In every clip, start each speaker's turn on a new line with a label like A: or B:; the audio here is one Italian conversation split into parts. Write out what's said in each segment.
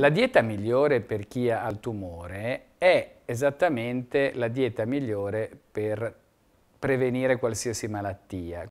A: La dieta migliore per chi ha il tumore è esattamente la dieta migliore per prevenire qualsiasi malattia.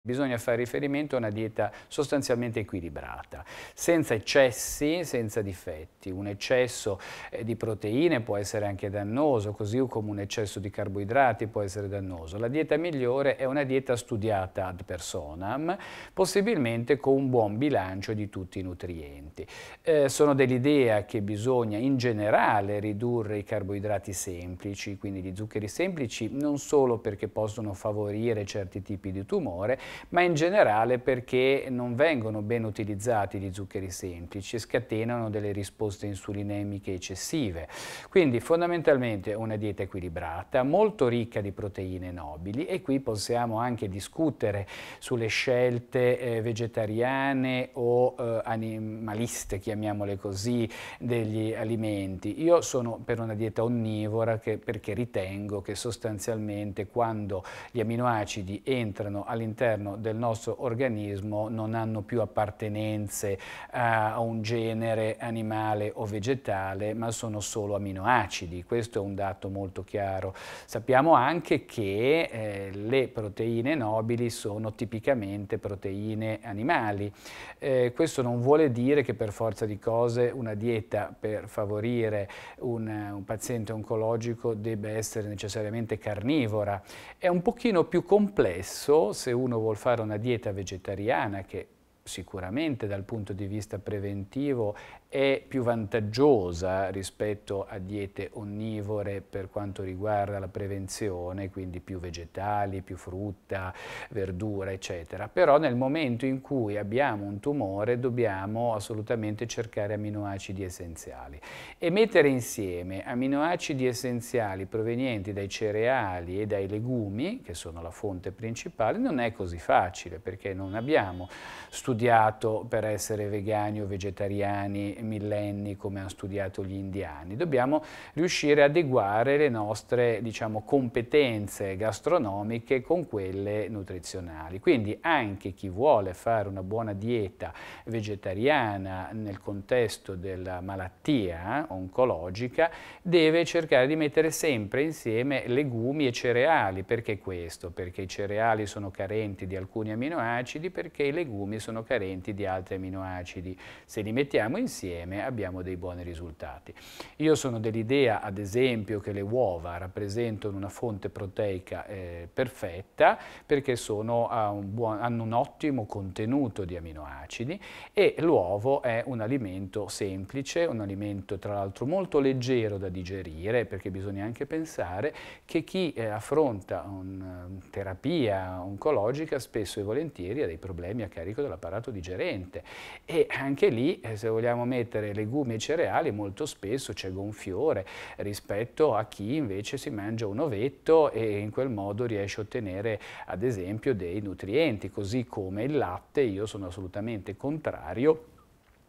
A: Bisogna fare riferimento a una dieta sostanzialmente equilibrata, senza eccessi, senza difetti. Un eccesso eh, di proteine può essere anche dannoso, così come un eccesso di carboidrati può essere dannoso. La dieta migliore è una dieta studiata ad personam, possibilmente con un buon bilancio di tutti i nutrienti. Eh, sono dell'idea che bisogna in generale ridurre i carboidrati semplici, quindi gli zuccheri semplici, non solo perché possono favorire certi tipi di tumore, ma in generale perché non vengono ben utilizzati gli zuccheri semplici e scatenano delle risposte insulinemiche eccessive. Quindi fondamentalmente una dieta equilibrata, molto ricca di proteine nobili e qui possiamo anche discutere sulle scelte eh, vegetariane o eh, animaliste, chiamiamole così, degli alimenti. Io sono per una dieta onnivora che, perché ritengo che sostanzialmente quando gli aminoacidi entrano all'interno all'interno del nostro organismo non hanno più appartenenze eh, a un genere animale o vegetale, ma sono solo aminoacidi. Questo è un dato molto chiaro. Sappiamo anche che eh, le proteine nobili sono tipicamente proteine animali. Eh, questo non vuole dire che per forza di cose una dieta per favorire un, un paziente oncologico debba essere necessariamente carnivora. È un pochino più complesso se uno vuole vuol fare una dieta vegetariana che sicuramente dal punto di vista preventivo è più vantaggiosa rispetto a diete onnivore per quanto riguarda la prevenzione, quindi più vegetali, più frutta, verdura, eccetera. Però nel momento in cui abbiamo un tumore dobbiamo assolutamente cercare aminoacidi essenziali e mettere insieme aminoacidi essenziali provenienti dai cereali e dai legumi, che sono la fonte principale, non è così facile perché non abbiamo studiato studiato per essere vegani o vegetariani millenni come hanno studiato gli indiani, dobbiamo riuscire ad adeguare le nostre diciamo, competenze gastronomiche con quelle nutrizionali. Quindi anche chi vuole fare una buona dieta vegetariana nel contesto della malattia oncologica deve cercare di mettere sempre insieme legumi e cereali. Perché questo? Perché i cereali sono carenti di alcuni aminoacidi, perché i legumi sono carenti di altri aminoacidi. Se li mettiamo insieme abbiamo dei buoni risultati. Io sono dell'idea, ad esempio, che le uova rappresentano una fonte proteica eh, perfetta perché sono, ah, un buon, hanno un ottimo contenuto di aminoacidi e l'uovo è un alimento semplice, un alimento tra l'altro molto leggero da digerire perché bisogna anche pensare che chi eh, affronta una eh, terapia oncologica spesso e volentieri ha dei problemi a carico della paralisi apparato digerente e anche lì eh, se vogliamo mettere legumi e cereali molto spesso c'è gonfiore rispetto a chi invece si mangia un ovetto e in quel modo riesce a ottenere ad esempio dei nutrienti, così come il latte io sono assolutamente contrario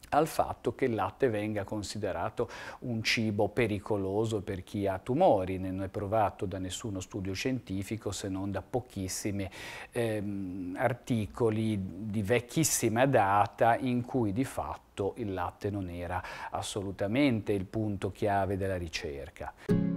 A: al fatto che il latte venga considerato un cibo pericoloso per chi ha tumori, non è provato da nessuno studio scientifico se non da pochissimi ehm, articoli di vecchissima data in cui di fatto il latte non era assolutamente il punto chiave della ricerca.